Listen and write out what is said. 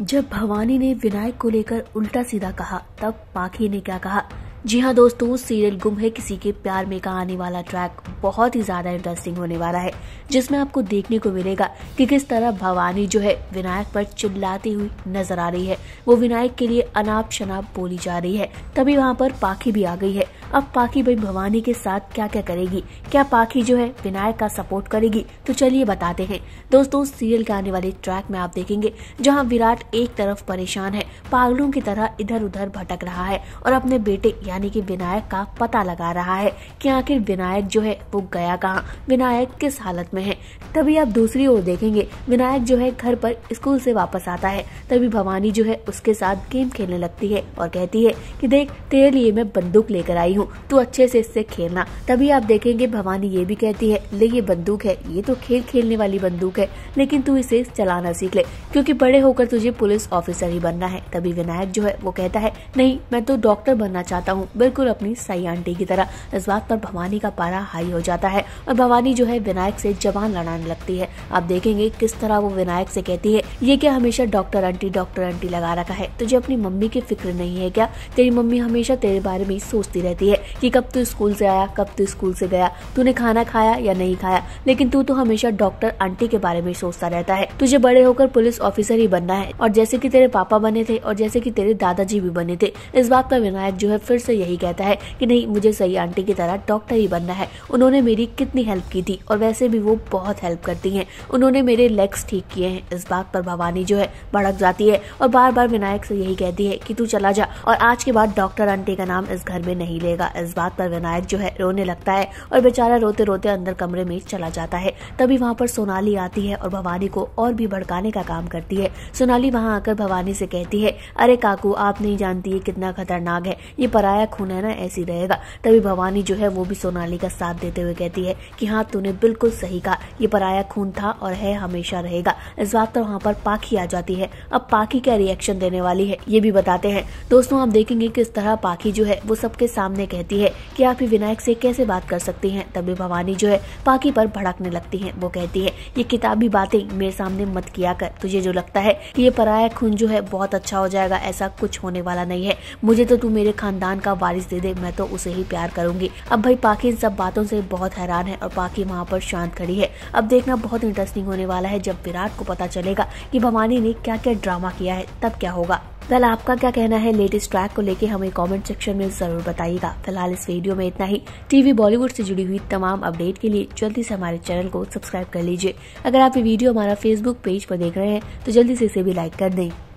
जब भवानी ने विनायक को लेकर उल्टा सीधा कहा तब पाखी ने क्या कहा जी हाँ दोस्तों सीरियल गुम है किसी के प्यार में का आने वाला ट्रैक बहुत ही ज़्यादा इंटरेस्टिंग होने वाला है जिसमें आपको देखने को मिलेगा कि किस तरह भवानी जो है विनायक पर चिल्लाती हुई नजर आ रही है वो विनायक के लिए अनाप शनाप बोली जा रही है तभी वहाँ पर पाखी भी आ गई है अब पाखी भाई भवानी के साथ क्या क्या करेगी क्या पाखी जो है विनायक का सपोर्ट करेगी तो चलिए बताते हैं दोस्तों सीरियल के आने वाले ट्रैक में आप देखेंगे जहाँ विराट एक तरफ परेशान है पागलों की तरह इधर उधर भटक रहा है और अपने बेटे यानी कि विनायक का पता लगा रहा है कि आखिर विनायक जो है वो गया कहाँ विनायक किस हालत में है तभी आप दूसरी ओर देखेंगे विनायक जो है घर पर स्कूल से वापस आता है तभी भवानी जो है उसके साथ गेम खेलने लगती है और कहती है कि देख तेरे लिए मैं बंदूक लेकर आई हूँ तू अच्छे से इससे खेलना तभी आप देखेंगे भवानी ये भी कहती है ले ये बंदूक है ये तो खेल खेलने वाली बंदूक है लेकिन तू इसे चलाना सीख ले क्योंकि बड़े होकर तुझे पुलिस ऑफिसर ही बनना है तभी तभी विनायक जो है वो कहता है नहीं मैं तो डॉक्टर बनना चाहता हूँ बिल्कुल अपनी सही आंटी की तरह इस बात पर भवानी का पारा हाई हो जाता है और भवानी जो है विनायक से जवान लड़ाने लगती है आप देखेंगे किस तरह वो विनायक से कहती है ये क्या हमेशा डॉक्टर आंटी डॉक्टर आंटी लगा रखा है तुझे अपनी मम्मी की फिक्र नहीं है क्या तेरी मम्मी हमेशा तेरे बारे में सोचती रहती है कि कब तू स्कूल से आया कब तू स्कूल से गया तूने खाना खाया या नहीं खाया लेकिन तू तो हमेशा डॉक्टर आंटी के बारे में सोचता रहता है तुझे बड़े होकर पुलिस ऑफिसर ही बनना है और जैसे की तेरे पापा बने थे और और जैसे कि तेरे दादाजी भी बने थे इस बात पर विनायक जो है फिर से यही कहता है कि नहीं मुझे सही आंटी की तरह डॉक्टर ही बनना है उन्होंने मेरी कितनी हेल्प की थी और वैसे भी वो बहुत हेल्प करती है उन्होंने मेरे लेग्स ठीक किए हैं इस बात पर भवानी जो है भड़क जाती है और बार बार विनायक से यही कहती है की तू चला जा और आज के बाद डॉक्टर आंटी का नाम इस घर में नहीं लेगा इस बात पर विनायक जो है रोने लगता है और बेचारा रोते रोते अंदर कमरे में चला जाता है तभी वहाँ पर सोनाली आती है और भवानी को और भी भड़काने का काम करती है सोनाली वहाँ आकर भवानी से कहती है अरे काकू आप नहीं जानती ये कितना खतरनाक है ये पराया खून है ना ऐसी रहेगा तभी भवानी जो है वो भी सोनाली का साथ देते हुए कहती है कि हाँ तूने बिल्कुल सही कहा ये पराया खून था और है हमेशा रहेगा इस बात पर वहाँ पर पाखी आ जाती है अब पाखी क्या रिएक्शन देने वाली है ये भी बताते हैं दोस्तों आप देखेंगे किस तरह पाखी जो है वो सबके सामने कहती है कि आप ही विनायक से कैसे बात कर सकती हैं तभी भवानी जो है पाखी पर भड़कने लगती है वो कहती है ये किताबी बातें मेरे सामने मत किया कर तुझे जो लगता है कि ये पराया खून जो है बहुत अच्छा हो जाएगा ऐसा कुछ होने वाला नहीं है मुझे तो तू मेरे खानदान का वारिस दे दे मैं तो उसे ही प्यार करूंगी अब भाई पाकि इन सब बातों से बहुत हैरान है और पाकि वहाँ पर शांत खड़ी है अब देखना बहुत इंटरेस्टिंग होने वाला है जब विराट को पता चलेगा की भवानी ने क्या क्या ड्रामा किया है तब क्या होगा वेल आपका क्या कहना है लेटेस्ट ट्रैक को लेके हमें कमेंट सेक्शन में जरूर बताइएगा फिलहाल इस वीडियो में इतना ही टीवी बॉलीवुड से जुड़ी हुई तमाम अपडेट के लिए जल्दी से हमारे चैनल को सब्सक्राइब कर लीजिए अगर आप ये वीडियो हमारा फेसबुक पेज पर देख रहे हैं तो जल्दी से इसे भी लाइक कर दें